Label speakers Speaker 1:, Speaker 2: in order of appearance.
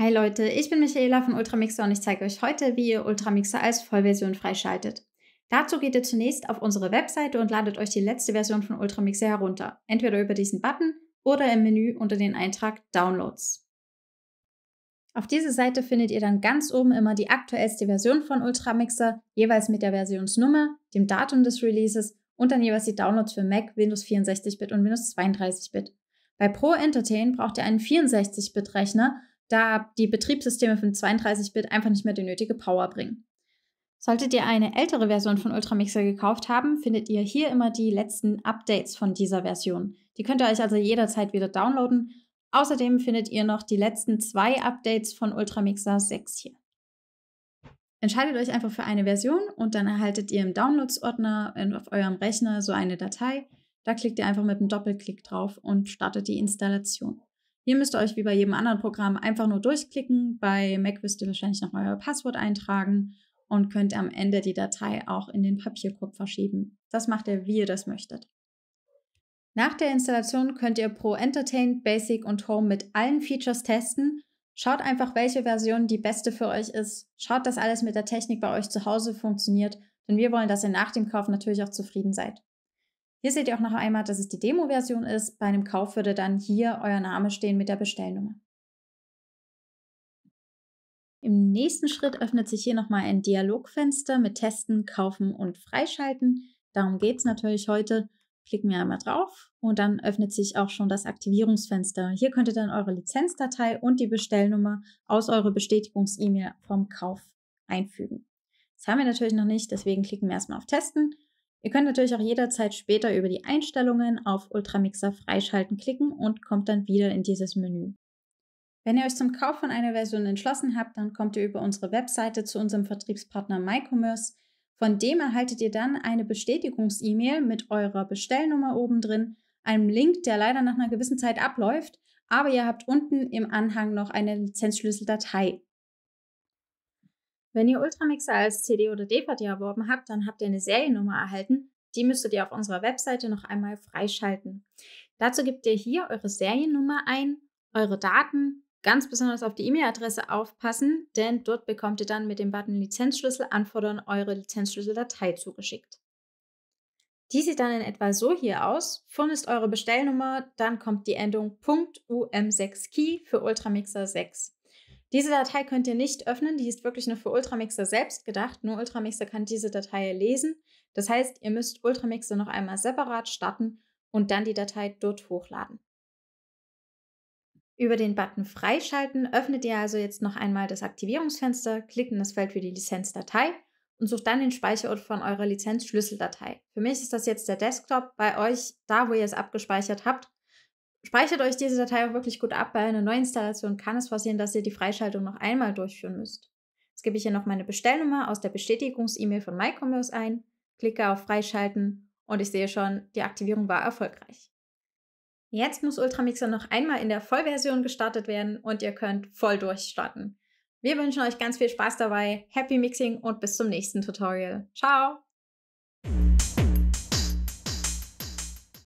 Speaker 1: Hi Leute, ich bin Michaela von Ultramixer und ich zeige euch heute, wie ihr Ultramixer als Vollversion freischaltet. Dazu geht ihr zunächst auf unsere Webseite und ladet euch die letzte Version von Ultramixer herunter, entweder über diesen Button oder im Menü unter den Eintrag Downloads. Auf dieser Seite findet ihr dann ganz oben immer die aktuellste Version von Ultramixer, jeweils mit der Versionsnummer, dem Datum des Releases und dann jeweils die Downloads für Mac, Windows 64-Bit und Windows 32-Bit. Bei Pro Entertain braucht ihr einen 64-Bit-Rechner da die Betriebssysteme von 32-Bit einfach nicht mehr die nötige Power bringen. Solltet ihr eine ältere Version von Ultramixer gekauft haben, findet ihr hier immer die letzten Updates von dieser Version. Die könnt ihr euch also jederzeit wieder downloaden. Außerdem findet ihr noch die letzten zwei Updates von Ultramixer 6 hier. Entscheidet euch einfach für eine Version und dann erhaltet ihr im Downloads-Ordner auf eurem Rechner so eine Datei. Da klickt ihr einfach mit einem Doppelklick drauf und startet die Installation. Hier müsst ihr euch wie bei jedem anderen Programm einfach nur durchklicken. Bei Mac müsst ihr wahrscheinlich noch euer Passwort eintragen und könnt am Ende die Datei auch in den Papierkorb verschieben. Das macht ihr, wie ihr das möchtet. Nach der Installation könnt ihr Pro Entertain, Basic und Home mit allen Features testen. Schaut einfach, welche Version die beste für euch ist. Schaut, dass alles mit der Technik bei euch zu Hause funktioniert, denn wir wollen, dass ihr nach dem Kauf natürlich auch zufrieden seid. Hier seht ihr auch noch einmal, dass es die Demo-Version ist. Bei einem Kauf würde dann hier euer Name stehen mit der Bestellnummer. Im nächsten Schritt öffnet sich hier nochmal ein Dialogfenster mit Testen, Kaufen und Freischalten. Darum geht es natürlich heute. Klicken wir einmal drauf und dann öffnet sich auch schon das Aktivierungsfenster. Hier könnt ihr dann eure Lizenzdatei und die Bestellnummer aus eurer Bestätigungs-E-Mail vom Kauf einfügen. Das haben wir natürlich noch nicht, deswegen klicken wir erstmal auf Testen Ihr könnt natürlich auch jederzeit später über die Einstellungen auf Ultramixer freischalten klicken und kommt dann wieder in dieses Menü. Wenn ihr euch zum Kauf von einer Version entschlossen habt, dann kommt ihr über unsere Webseite zu unserem Vertriebspartner MyCommerce. Von dem erhaltet ihr dann eine Bestätigungs-E-Mail mit eurer Bestellnummer oben drin, einem Link, der leider nach einer gewissen Zeit abläuft, aber ihr habt unten im Anhang noch eine Lizenzschlüsseldatei. Wenn ihr Ultramixer als CD oder DVD erworben habt, dann habt ihr eine Seriennummer erhalten. Die müsstet ihr auf unserer Webseite noch einmal freischalten. Dazu gebt ihr hier eure Seriennummer ein, eure Daten, ganz besonders auf die E-Mail-Adresse aufpassen, denn dort bekommt ihr dann mit dem Button Lizenzschlüssel anfordern eure Lizenzschlüsseldatei zugeschickt. Die sieht dann in etwa so hier aus. Vorne ist eure Bestellnummer, dann kommt die Endung .um6key für Ultramixer 6. Diese Datei könnt ihr nicht öffnen, die ist wirklich nur für Ultramixer selbst gedacht. Nur Ultramixer kann diese Datei lesen. Das heißt, ihr müsst Ultramixer noch einmal separat starten und dann die Datei dort hochladen. Über den Button Freischalten öffnet ihr also jetzt noch einmal das Aktivierungsfenster, klickt in das Feld für die Lizenzdatei und sucht dann den Speicherort von eurer Lizenzschlüsseldatei. Für mich ist das jetzt der Desktop, bei euch da, wo ihr es abgespeichert habt, Speichert euch diese Datei auch wirklich gut ab. Bei einer Neuinstallation kann es passieren, dass ihr die Freischaltung noch einmal durchführen müsst. Jetzt gebe ich hier noch meine Bestellnummer aus der Bestätigungs-E-Mail von MyCommerce ein, klicke auf Freischalten und ich sehe schon, die Aktivierung war erfolgreich. Jetzt muss Ultramixer noch einmal in der Vollversion gestartet werden und ihr könnt voll durchstarten. Wir wünschen euch ganz viel Spaß dabei, happy Mixing und bis zum nächsten Tutorial. Ciao!